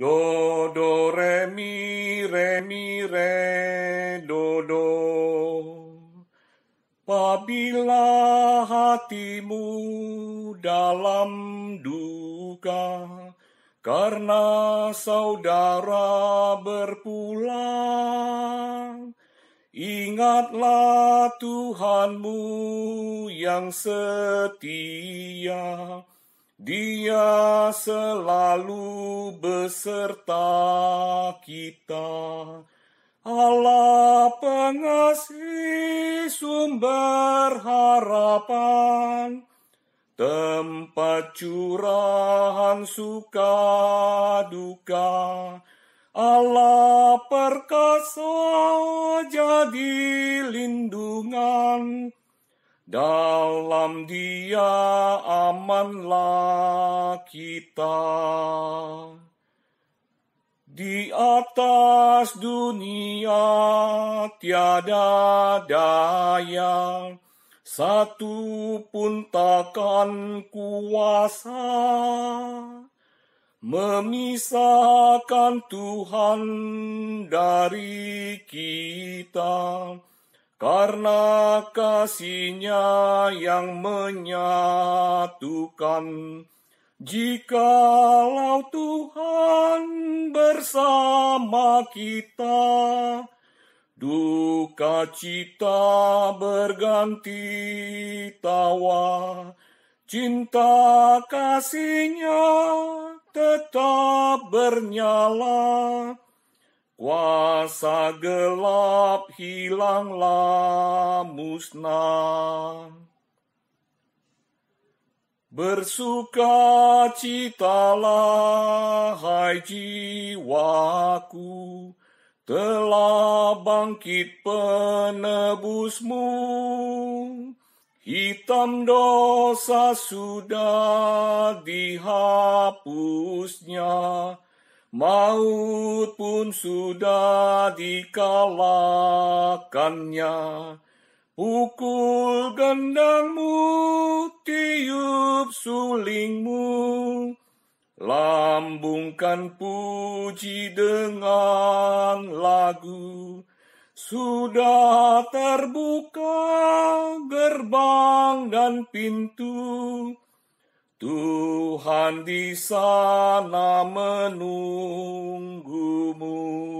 Do, do, re, mi, re, mi, re, do, do. Pabila hatimu dalam duka, karena saudara berpulang, ingatlah Tuhanmu yang setia dia selalu beserta kita. Allah pengasih sumber harapan, tempat curahan suka duka. Allah perkasa jadi lindungan dalam dia amanlah kita di atas dunia tiada daya satu pun takkan kuasa memisahkan Tuhan dari kita karena kasihnya yang menyatukan. Jikalau Tuhan bersama kita, duka cita berganti tawa, cinta kasihnya tetap bernyala Kuasa gelap hilanglah musnah. Bersuka citalah hai jiwaku, telah bangkit penebusmu. Hitam dosa sudah dihapusnya, Maut pun sudah dikalahkannya. Pukul gendangmu, tiup sulingmu. Lambungkan puji dengan lagu. Sudah terbuka gerbang dan pintu Tuhan di sana menunggumu.